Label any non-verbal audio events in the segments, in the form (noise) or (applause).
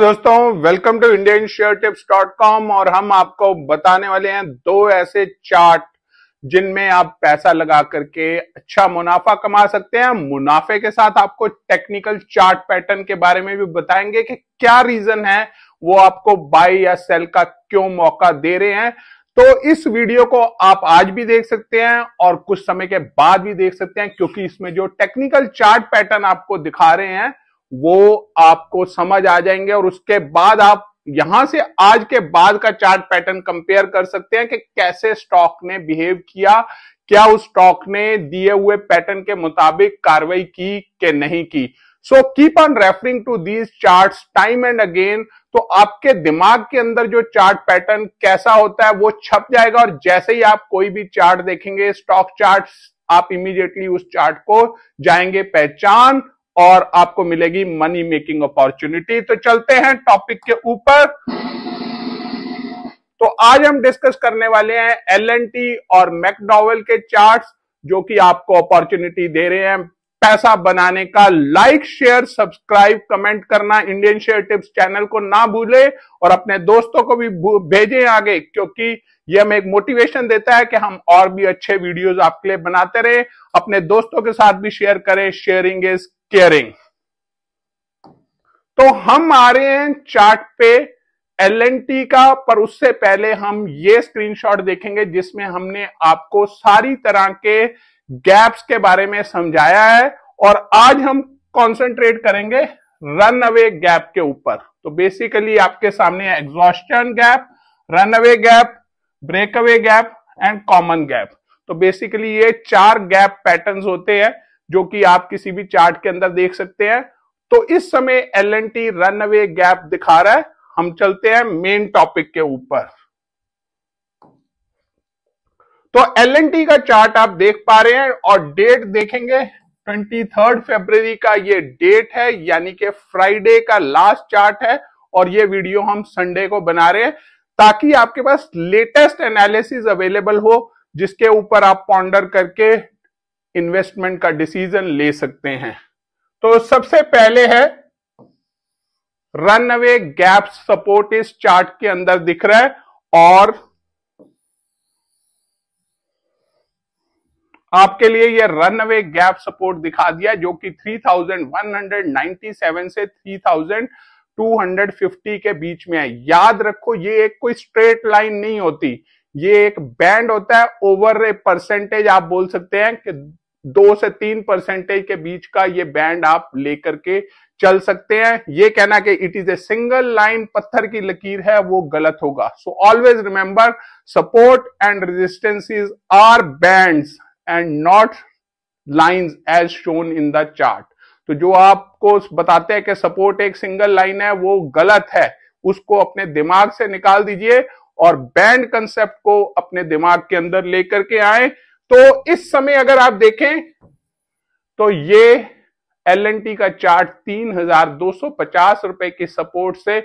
दोस्तों welcome to Indian share tips dot com और हम आपको बताने वाले हैं दो ऐसे चार्ट जिनमें आप पैसा लगा करके अच्छा मुनाफा कमा सकते हैं मुनाफे के साथ आपको टेक्निकल चार्ट पैटर्न के बारे में भी बताएंगे कि क्या रीजन है वो आपको बाय या सेल का क्यों मौका दे रहे हैं तो इस वीडियो को आप आज भी देख सकते हैं और कुछ समय के बाद भी देख सकते हैं क्योंकि इसमें जो टेक्निकल चार्ट पैटर्न आपको दिखा रहे हैं वो आपको समझ आ जाएंगे और उसके बाद आप यहां से आज के बाद का चार्ट पैटर्न कंपेयर कर सकते हैं कि कैसे स्टॉक ने बिहेव किया क्या उस स्टॉक ने दिए हुए पैटर्न के मुताबिक कार्रवाई की कि नहीं की so keep on referring to these chart time and again तो आपके दिमाग के अंदर जो चार्ट पैटर्न कैसा होता है वो छप जाएगा और जैसे ही आप कोई भी चार्ट देखेंगे स्टॉक चार्ट आप इमीडिएटली उस चार्ट को जाएंगे पहचान और आपको मिलेगी मनी मेकिंग अपॉर्चुनिटी तो चलते हैं टॉपिक के ऊपर तो आज हम डिस्कस करने वाले हैं एल और मैकडॉवल के चार्ट जो कि आपको अपॉर्चुनिटी दे रहे हैं पैसा बनाने का लाइक शेयर सब्सक्राइब कमेंट करना इंडियन शेयर टिप्स चैनल को ना भूले और अपने दोस्तों को भी भेजें आगे क्योंकि ये हमें एक मोटिवेशन देता है कि हम और भी अच्छे वीडियोस आपके लिए बनाते रहे अपने दोस्तों के साथ भी शेयर करें शेयरिंग इज केयरिंग तो हम आ रहे हैं चार्ट पे एल का पर उससे पहले हम ये स्क्रीनशॉट देखेंगे जिसमें हमने आपको सारी तरह के गैप्स के बारे में समझाया है और आज हम कंसंट्रेट करेंगे रन अवे गैप के ऊपर तो बेसिकली आपके सामने exhaustion gap run away gap break away gap and common gap तो बेसिकली ये चार गैप पैटर्न्स होते हैं जो कि आप किसी भी चार्ट के अंदर देख सकते हैं तो इस समय L N T run away gap दिखा रहा है हम चलते हैं मेन टॉपिक के ऊपर तो एल का चार्ट आप देख पा रहे हैं और डेट देखेंगे ट्वेंटी थर्ड का ये डेट है यानी कि फ्राइडे का लास्ट चार्ट है और ये वीडियो हम संडे को बना रहे हैं ताकि आपके पास लेटेस्ट एनालिसिस अवेलेबल हो जिसके ऊपर आप पॉन्डर करके इन्वेस्टमेंट का डिसीजन ले सकते हैं तो सबसे पहले है रन अवे गैप सपोर्ट इस चार्ट के अंदर दिख रहा है और आपके लिए ये रन अवे गैप सपोर्ट दिखा दिया जो कि 3197 से 3250 के बीच में है याद रखो ये एक कोई स्ट्रेट लाइन नहीं होती ये एक बैंड होता है ओवर ए परसेंटेज आप बोल सकते हैं कि दो से तीन परसेंटेज के बीच का ये बैंड आप लेकर के चल सकते हैं ये कहना कि it is a single line पत्थर की लकीर है वो गलत होगा so always remember support and resistances are bands and not lines as shown in the chart तो जो आपको बताते हैं कि सपोर्ट एक सिंगल लाइन है वो गलत है उसको अपने दिमाग से निकाल दीजिए और बैंड कंसेप्ट को अपने दिमाग के अंदर लेकर के आए तो इस समय अगर आप देखें तो ये एल का चार्ट तीन हजार दो सौ पचास रुपए की सपोर्ट से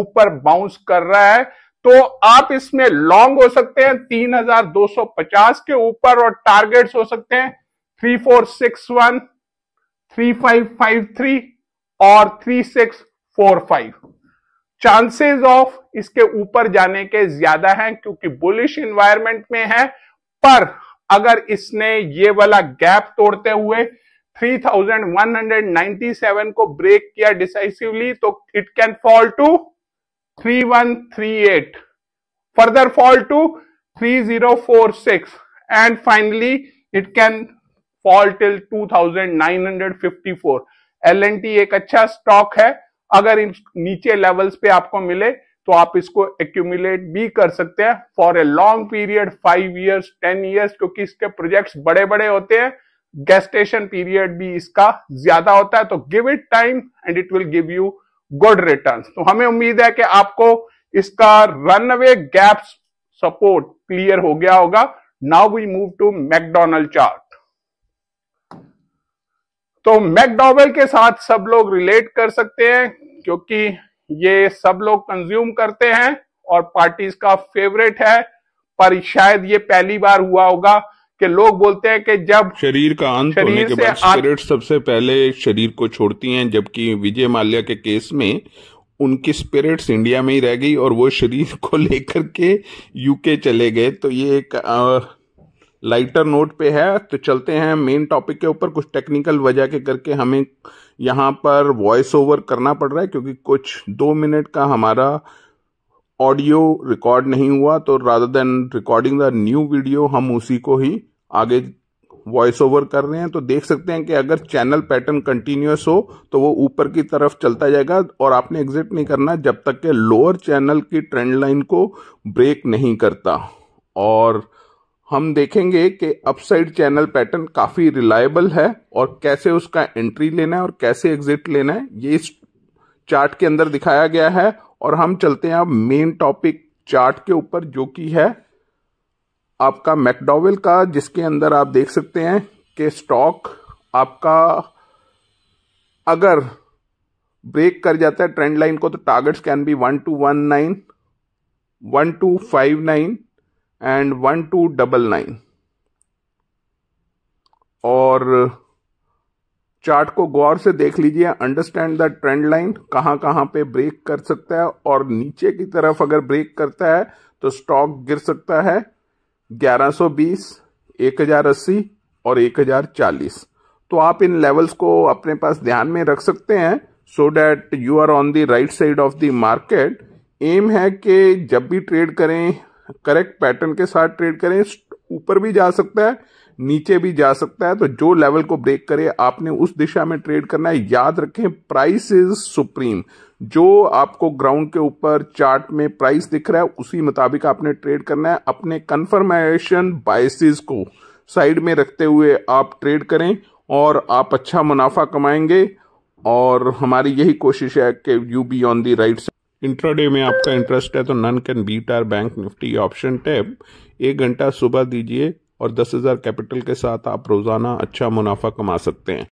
ऊपर बाउंस कर रहा है तो आप इसमें लॉन्ग हो सकते हैं 3250 के ऊपर और टारगेट्स हो सकते हैं 3461, 3553 और 3645 चांसेस ऑफ इसके ऊपर जाने के ज्यादा हैं क्योंकि बुलिश इन्वायरमेंट में है पर अगर इसने ये वाला गैप तोड़ते हुए 3197 को ब्रेक किया डिसाइसिवली तो it can fall to three three three one eight further fall to zero four six 3138 further fall to 3046 and nine hundred fifty four L N T एक अच्छा स्टॉक है अगर इन नीचे लेवल्स पे आपको मिले तो आप इसको एक्यूमुलेट भी कर सकते हैं for a long period five years ten years क्योंकि इसके प्रोजेक्ट्स बड़े बड़े होते हैं गेस्टेशन पीरियड भी इसका ज्यादा होता है तो give it time and it will give you good return तो हमें उम्मीद है कि आपको इसका रनवे गैप सपोर्ट क्लियर हो गया होगा now we move to McDonald chart तो मैकडोवेल के साथ सब लोग रिलेट कर सकते हैं क्योंकि ये सब लोग कंज्यूम करते हैं और पार्टीज का फेवरेट है पर शायद ये पहली बार हुआ होगा कि लोग बोलते हैं कि जब शरीर का अंत होने के बाद स्पिरिट सबसे पहले शरीर को छोड़ती हैं जबकि विजय माल्या के केस में उनकी स्पिरिट्स इंडिया में ही रह गई और वो शरीर (laughs) को लेकर के यूके चले गए तो ये एक आ, लाइटर नोट पे है तो चलते हैं मेन टॉपिक के ऊपर कुछ टेक्निकल वजह के करके हमें यहाँ पर वॉइस ओवर करना पड़ रहा है क्योंकि कुछ दो मिनट का हमारा ऑडियो रिकॉर्ड नहीं हुआ तो rather than recording the new video हम उसी को ही आगे वॉइस ओवर कर रहे हैं तो देख सकते हैं कि अगर चैनल पैटर्न कंटिन्यूस हो तो वो ऊपर की तरफ चलता जाएगा और आपने एग्जिट नहीं करना जब तक के लोअर चैनल की ट्रेंड लाइन को ब्रेक नहीं करता और हम देखेंगे कि अपसाइड चैनल पैटर्न काफ़ी रिलायबल है और कैसे उसका एंट्री लेना है और कैसे एग्जिट लेना है ये इस चार्ट के अंदर दिखाया गया है और हम चलते हैं अब मेन टॉपिक चार्ट के ऊपर जो कि है आपका मैकडोवेल का जिसके अंदर आप देख सकते हैं कि स्टॉक आपका अगर ब्रेक कर जाता है ट्रेंड लाइन को तो targets can be one two one nine one two five nine and one two double nine और चार्ट को गौर से देख लीजिए अंडरस्टैंड द ट्रेंड लाइन कहाँ कहाँ पे ब्रेक कर सकता है और नीचे की तरफ अगर ब्रेक करता है तो स्टॉक गिर सकता है 1120, 1080 और 1040 तो आप इन लेवल्स को अपने पास ध्यान में रख सकते हैं so that you are on the right side of the market aim है कि जब भी ट्रेड करें करेक्ट पैटर्न के साथ ट्रेड करें ऊपर भी जा सकता है नीचे भी जा सकता है तो जो लेवल को ब्रेक करे आपने उस दिशा में ट्रेड करना है याद रखें प्राइस इज सुप्रीम जो आपको ग्राउंड के ऊपर चार्ट में प्राइस दिख रहा है उसी मुताबिक आपने ट्रेड करना है अपने कंफर्मेशन बाइसिस को साइड में रखते हुए आप ट्रेड करें और आप अच्छा मुनाफा कमाएंगे और हमारी यही कोशिश है कि you be on the right side intraday में आपका इंटरेस्ट है तो none can beat our bank Nifty option tab एक घंटा सुबह दीजिए और दस हज़ार कैपिटल के साथ आप रोज़ाना अच्छा मुनाफा कमा सकते हैं